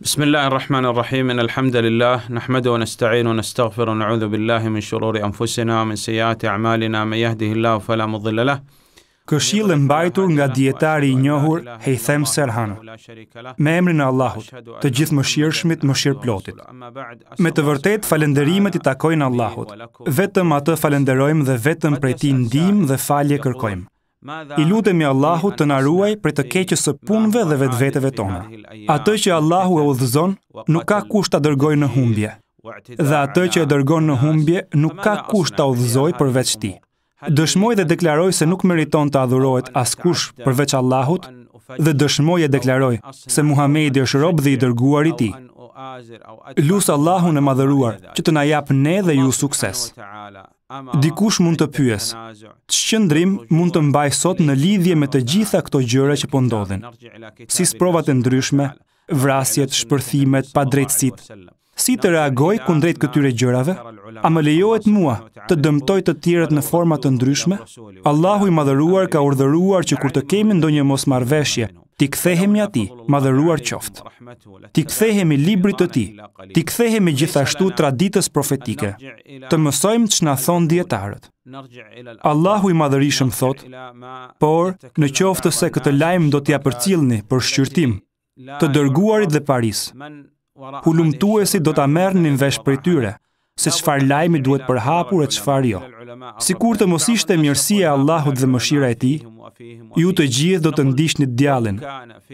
بسم الله الرحمن الرحيم إن الحمد لله نحمده ونستعين ونستغفر ونعوذ بالله من min أنفسنا ومن سيئات أعمالنا من يهده الله Këshillë mbajtur nga dietari i njohur hejthem Serhan, me emrin e Allahut, të gjithë më shirëshmit më shirë plotit. Me të vërtet, falenderimet i takojnë Allahut, vetëm atë falenderojmë dhe vetëm prej ti ndim dhe falje kërkojmë. I lutemi Allahut të na ruaj prej të keqes së punëve dhe vetveteve tona. Atë që Allahu e udhëzon, nuk ka kusht ta dërgojë në humbje. Dhe atë që e dërgon në humbje, nuk ka kusht ta udhëzoj përveç Ti. Dëshmoj dhe deklaroj se nuk meriton të adhurohet askush përveç Allahut dhe dëshmoj e deklaroj se Muhamedi është rob dhe i dërguar i Tij. Lusë Allahun e madhëruar që të na japë ne dhe ju sukses. Dikush mund të pyes, të shqëndrim mund të mbaj sot në lidhje me të gjitha këto gjëre që po ndodhin, si sprovat e ndryshme, vrasjet, shpërthimet, pa drejtësit. Si të reagoj kundrejt këtyre gjërave? A më lejohet mua të dëmtoj të tjerët në format të ndryshme? Allahu i madhëruar ka urdhëruar që kur të kemi ndonjë mos marveshje, ti kthehemi ati, madhëruar qoftë. Ti kthehemi librit të ti, ti kthehemi gjithashtu traditës profetike, të mësojmë që në thonë djetarët. Allahu i madhërishëm thot, por në qoftë se këtë lajmë do t'ja përcilni për shqyrtim, të dërguarit dhe paris, hulumtuesi do t'a mërë një vesh për tyre, se qëfar lajmi duhet përhapur e qëfar jo. Si kur të mos ishte mjërësia Allahut dhe mëshira e ti, ju të gjithë do të ndisht një djalin,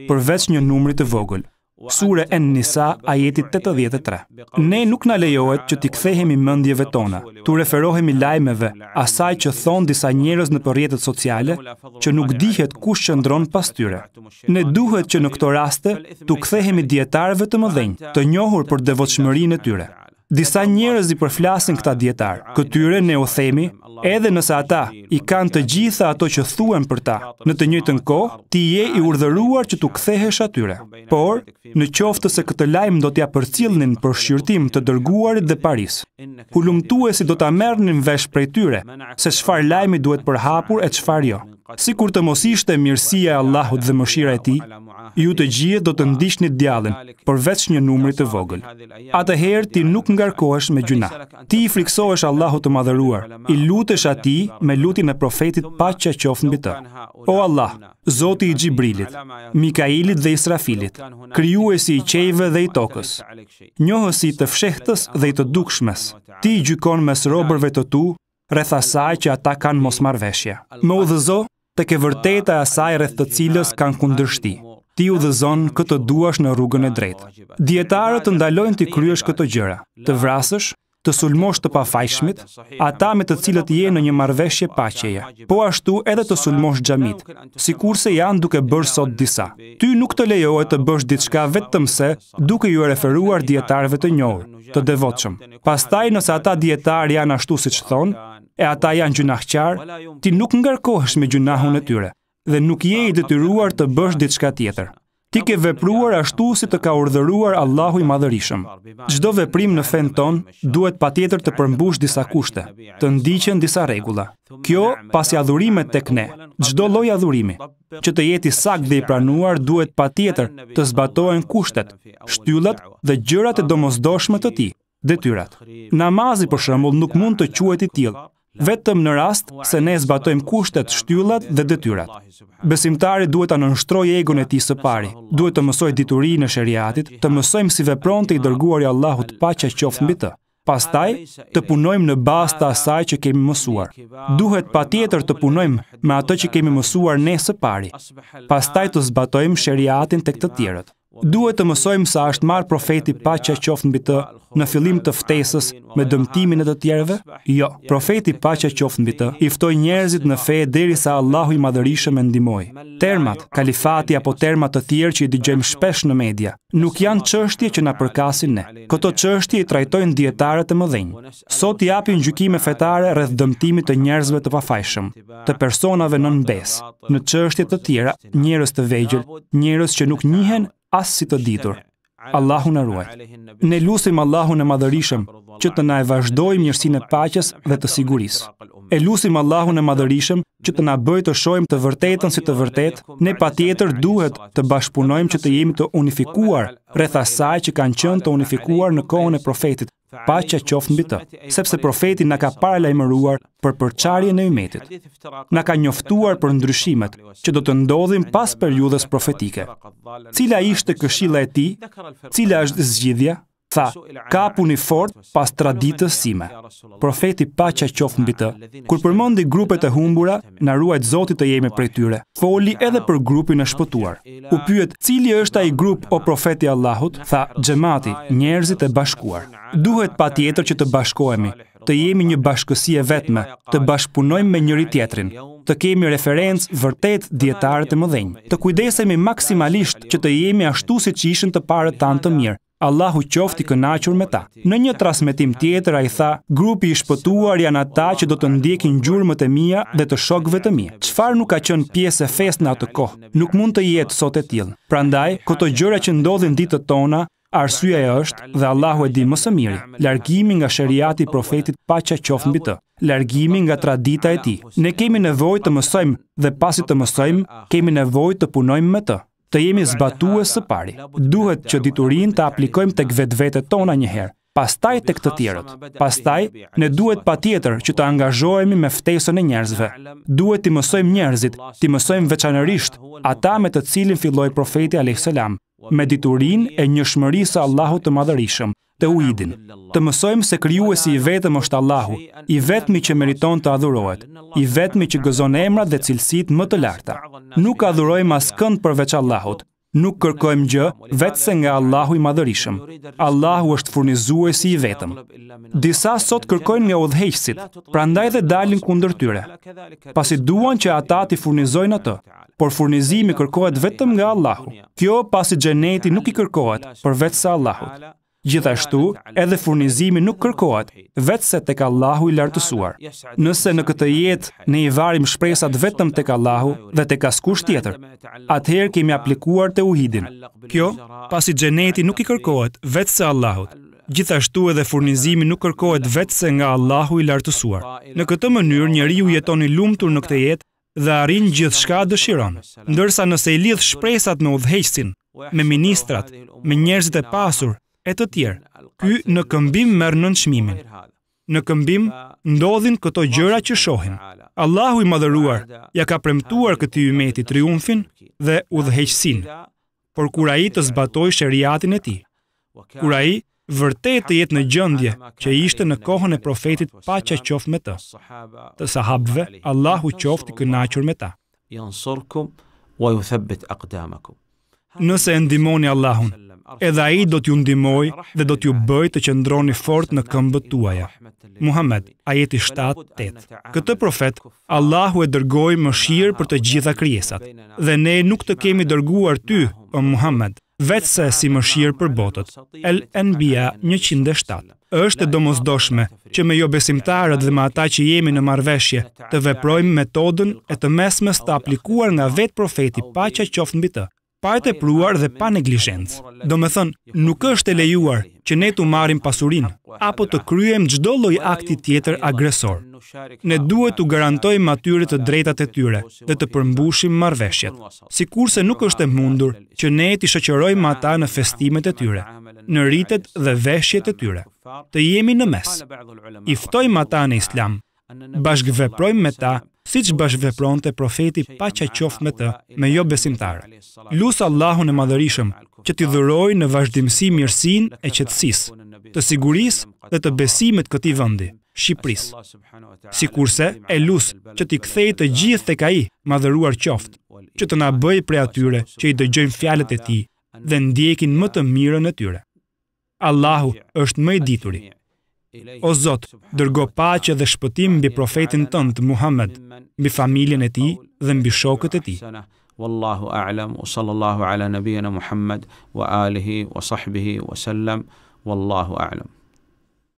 përveç një numri të vogël. Sure en Nisa, ajetit 83. Ne nuk në lejohet që t'i kthehemi mëndjeve tona, t'u referohemi lajmeve, asaj që thonë disa njerës në përjetet sociale, që nuk dihet kush që ndronë pas tyre. Ne duhet që në këto raste t'u kthehemi djetarëve të mëdhenjë, të njohur për devotshmërin e tyre disa njerëz i përflasin këta dietar. Këtyre ne u themi, edhe nëse ata i kanë të gjitha ato që thuen për ta, në të njëjtën kohë ti je i urdhëruar që tu kthehesh atyre. Por, në qoftë se këtë lajm do t'ia përcjellnin për shqyrtim të dërguarit dhe Paris. Hulumtuesi do ta merrnin vesh prej tyre se çfarë lajmi duhet përhapur e çfarë jo si kur të mos ishte mirësia e Allahut dhe mëshira e ti, ju të gjithë do të ndisht një djallin, përveç një numri të vogël. Atëherë herë ti nuk ngarkoesh me gjuna. Ti i friksoesh Allahut të madhëruar, i lutesh ati me lutin e profetit pa që qofën bë të. O Allah, Zoti i Gjibrilit, Mikailit dhe Israfilit, kryu e si i qejve dhe i tokës, njohës të fshehtës dhe i të dukshmes, ti i gjykon mes robërve të tu, asaj që ata kanë mos marrveshje. Me udhëzo të ke vërteta asaj rreth të cilës kanë kundërshti. Ti u dhëzon këtë duash në rrugën e drejtë. Dietarët të ndalojnë të kryesh këtë gjëra, të vrasësh, të sulmosh të pafajshmit, ata me të cilët je në një marveshje pacheje, po ashtu edhe të sulmosh gjamit, si kurse janë duke bërë sot disa. Ty nuk të lejohet të bësh diçka vetëm se duke ju referuar dietarëve të njohë, të devotëshëm. Pastaj nëse ata dietar janë ashtu si që thonë, e ata janë gjunahqar, ti nuk ngarkohesh me gjunahun e tyre dhe nuk je i detyruar të bësh diçka tjetër. Ti ke vepruar ashtu si të ka urdhëruar Allahu i Madhërisëm. Çdo veprim në fen ton duhet patjetër të përmbush disa kushte, të ndiqen disa rregulla. Kjo pas i adhurimet tek ne, çdo lloj adhurimi, që të jetë sak saktë dhe i pranuar duhet patjetër të zbatohen kushtet, shtyllat dhe gjërat e domosdoshme të tij. Detyrat. Namazi për shembull nuk mund të quhet i tillë, vetëm në rast se ne zbatojmë kushtet, shtyllat dhe detyrat. Besimtari duhet të nënshtroj egon e ti së pari, duhet të mësoj dituri në shëriatit, të mësojmë si vepron të i dërguar i Allahut pa që qofë mbi të. Pastaj, të punojmë në bas të asaj që kemi mësuar. Duhet pa tjetër të punojmë me atë që kemi mësuar ne së pari. Pastaj të zbatojmë shëriatin të këtë tjerët duhet të mësojmë sa është marë profeti pa që qoftë në të në filim të ftesës me dëmtimin e të tjerëve? Jo, profeti pa që qoftë në të iftoj njerëzit në fejë deri sa Allahu i madhërishë me ndimoj. Termat, kalifati apo termat të tjerë që i digjem shpesh në media, nuk janë qështje që na përkasin ne. Këto qështje i trajtojnë djetarët të mëdhenjë. Sot i apin gjykime fetare rrëth dëmtimit të njerëzve të pafajshëm, të personave në nbes, në qështje të tjera, njerëz të vegjel, njerëz që nuk njihen asë si të ditur. Allahu në ruaj. Ne lusim Allahu në madhërishëm që të na e vazhdoj mjërsin e paches dhe të siguris. E lusim Allahu në madhërishëm që të na bëj të shojmë të vërtetën si të vërtet, ne pa tjetër duhet të bashpunojmë që të jemi të unifikuar rreth asaj që kanë qënë të unifikuar në kohën e profetit, pa që qoftë në bitë, sepse profetin në ka paralajmëruar për përqarje në imetit. Në ka njoftuar për ndryshimet që do të ndodhim pas për judhës profetike. Cila ishte këshilla e ti, cila është zgjidhja, Tha, ka puni fort pas traditës sime. Profeti pa që qofë mbi të. Kur përmondi grupet e humbura, në ruajt zotit të jemi për tyre. Foli edhe për grupin e shpëtuar. U pyet, cili është a i grup o profeti Allahut? Tha, gjemati, njerëzit e bashkuar. Duhet pa tjetër që të bashkoemi, të jemi një bashkësie vetme, të bashkëpunojmë me njëri tjetrin, të kemi referencë vërtet djetarët e mëdhenjë, të kujdesemi maksimalisht që të jemi ashtu si që ishën të pare tanë të mirë, Allahu qoftë i kënaqur me ta. Në një transmetim tjetër ai tha, grupi i shpëtuar janë ata që do të ndjekin gjurmët e mia dhe të shokëve të mi. Çfarë nuk ka qenë pjesë e fest në atë kohë, nuk mund të jetë sot e tillë. Prandaj, këto gjëra që ndodhin ditët tona, arsyeja e është dhe Allahu e di më së miri, largimi nga sheria e profetit paqja qoftë mbi të largimi nga tradita e tij. Ne kemi nevojë të mësojmë dhe pasi të mësojmë, kemi nevojë të punojmë me të të jemi zbatues së pari. Duhet që diturin të aplikojmë të gvedvete tona njëherë, pastaj të këtë tjerët. Pastaj, ne duhet pa tjetër që të angazhojemi me ftesën e njerëzve. Duhet të mësojmë njerëzit, të mësojmë veçanërisht, ata me të cilin filloj profeti a.s me diturin e një shmërisë së Allahu të madhërishëm, të uidin, të mësojmë se kryu e si i vetëm është Allahu, i vetëmi që meriton të adhurohet, i vetëmi që gëzon emrat dhe cilësit më të larta. Nuk adhurojmë asë kënd përveç Allahut, nuk kërkojmë gjë vetëse nga Allahu i madhërishëm. Allahu është furnizuesi i vetëm. Disa sot kërkojnë nga udhëheqësit, prandaj dhe dalin kundër tyre. Pasi duan që ata t'i furnizojnë atë, por furnizimi kërkohet vetëm nga Allahu. Kjo pasi xheneti nuk i kërkohet, përveç vetë Allahut. Gjithashtu, edhe furnizimi nuk kërkohet, vetë se tek Allahu i lartësuar. Nëse në këtë jetë ne i varim shpresat vetëm tek Allahu dhe tek askush tjetër, atëherë kemi aplikuar të uhidin. Kjo, pasi gjeneti nuk i kërkohet, vetë se Allahut. Gjithashtu edhe furnizimi nuk kërkohet vetë se nga Allahu i lartësuar. Në këtë mënyrë, njëri ju jeton i lumtur në këtë jetë dhe arin gjithë shka dëshiron. Ndërsa nëse i lidh shpresat me udhejsin, me ministrat, me njerëzit e pasur, e të tjerë. Ky në këmbim merr nën çmimin. Në këmbim ndodhin këto gjëra që shohin. Allahu i madhëruar ja ka premtuar këtij ummeti triumfin dhe udhëheqësinë. Por kur ai të zbatoj shariatin e tij, kur ai vërtet të jetë në gjendje që ishte në kohën e profetit paqja qoftë me të. Të sahabëve Allahu qoftë i kënaqur me ta. Yansurkum wa yuthabbit aqdamakum. Nëse e ndihmoni Allahun edhe i do t'ju ndihmoj dhe do t'ju bëj të qëndroni fort në këmbët tuaja. Muhammed, ajeti 7:8. Këtë profet Allahu e dërgoi mëshirë për të gjitha krijesat dhe ne nuk të kemi dërguar ty, o Muhammed, vetëse si mëshirë për botët. El Enbiya 107 është e domosdoshme që me jo besimtarët dhe me ata që jemi në marveshje të veprojmë metodën e të mesmës të aplikuar nga vetë profeti pa që qoftë mbi të, pa e të pruar dhe pa neglishencë. Do me thënë, nuk është e lejuar që ne të marim pasurin, apo të kryem gjdo loj akti tjetër agresor. Ne duhet të garantojmë atyre të drejtat e tyre dhe të përmbushim marveshjet, si kurse nuk është e mundur që ne të shëqërojmë ata në festimet e tyre, në rritet dhe veshjet e tyre, të jemi në mes, iftojmë ata në islam, bashkëveprojmë me ta si që bashvepron të profeti pa që qof me të me jo besimtarë. Lusë Allahun e madhërishëm që t'i dhëroj në vazhdimësi mirësin e qëtësis, të siguris dhe të besimit këti vëndi, Shqipëris. Si kurse, e lusë që t'i kthej të gjithë të ka i madhëruar qoftë, që të bëj pre atyre që i dëgjojnë fjalet e ti dhe ndjekin më të mirën e tyre. Allahu është më i dituri. O Zot, dërgo paqe dhe shpëtim mbi profetin tënd Muhammed, mbi familjen e tij dhe mbi shokët e tij. Wallahu a'lam wa sallallahu ala nabiyyina Muhammad wa alihi wa sahbihi wa sallam. Wallahu a'lam.